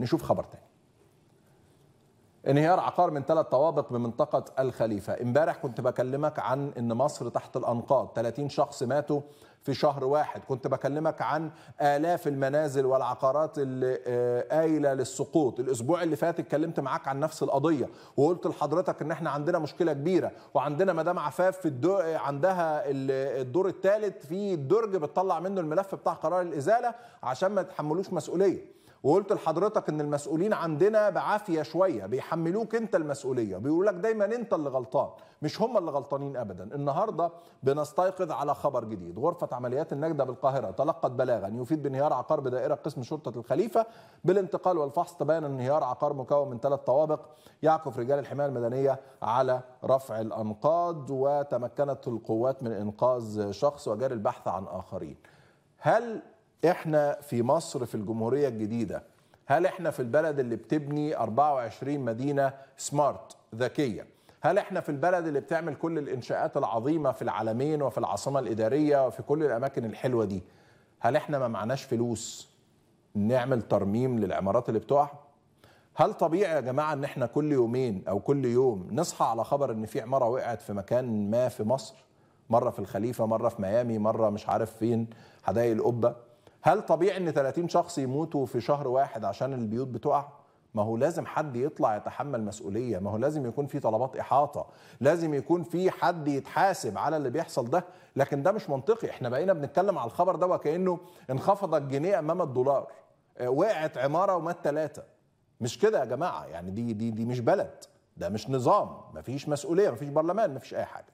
نشوف خبر تاني انهيار عقار من ثلاث طوابق بمنطقة الخليفة امبارح كنت بكلمك عن ان مصر تحت الانقاض 30 شخص ماتوا في شهر واحد كنت بكلمك عن آلاف المنازل والعقارات اللي آه، آيلة للسقوط الأسبوع اللي فات اتكلمت معاك عن نفس القضية وقلت لحضرتك ان احنا عندنا مشكلة كبيرة وعندنا مدام عفاف في الدو... عندها الدور الثالث في درج بتطلع منه الملف بتاع قرار الإزالة عشان ما يتحملوش مسؤولية وقلت لحضرتك ان المسؤولين عندنا بعافيه شويه بيحملوك انت المسؤوليه بيقول لك دايما انت اللي غلطان مش هم اللي غلطانين ابدا النهارده بنستيقظ على خبر جديد غرفه عمليات النجده بالقاهره تلقت بلاغا يفيد بانهيار عقار بدائره قسم شرطه الخليفه بالانتقال والفحص تبين انهيار عقار مكون من ثلاث طوابق يعكف رجال الحمايه المدنيه على رفع الانقاض وتمكنت القوات من انقاذ شخص وجاري البحث عن اخرين هل احنا في مصر في الجمهورية الجديدة هل احنا في البلد اللي بتبني 24 مدينة سمارت ذكية هل احنا في البلد اللي بتعمل كل الانشاءات العظيمة في العالمين وفي العاصمة الإدارية وفي كل الأماكن الحلوة دي هل احنا ما معناش فلوس نعمل ترميم للعمارات اللي بتقع هل طبيعي يا جماعة ان احنا كل يومين او كل يوم نصحى على خبر ان في عمارة وقعت في مكان ما في مصر مرة في الخليفة مرة في ميامي مرة مش عارف فين حدائق القبة هل طبيعي ان 30 شخص يموتوا في شهر واحد عشان البيوت بتقع؟ ما هو لازم حد يطلع يتحمل مسؤولية ما هو لازم يكون في طلبات إحاطة لازم يكون في حد يتحاسب على اللي بيحصل ده لكن ده مش منطقي احنا بقينا بنتكلم على الخبر ده وكأنه انخفض الجنيه أمام الدولار آه، وقعت عمارة ومات ثلاثة مش كده يا جماعة يعني دي, دي, دي مش بلد ده مش نظام ما فيش مسؤولية ما فيش برلمان ما فيش أي حاجة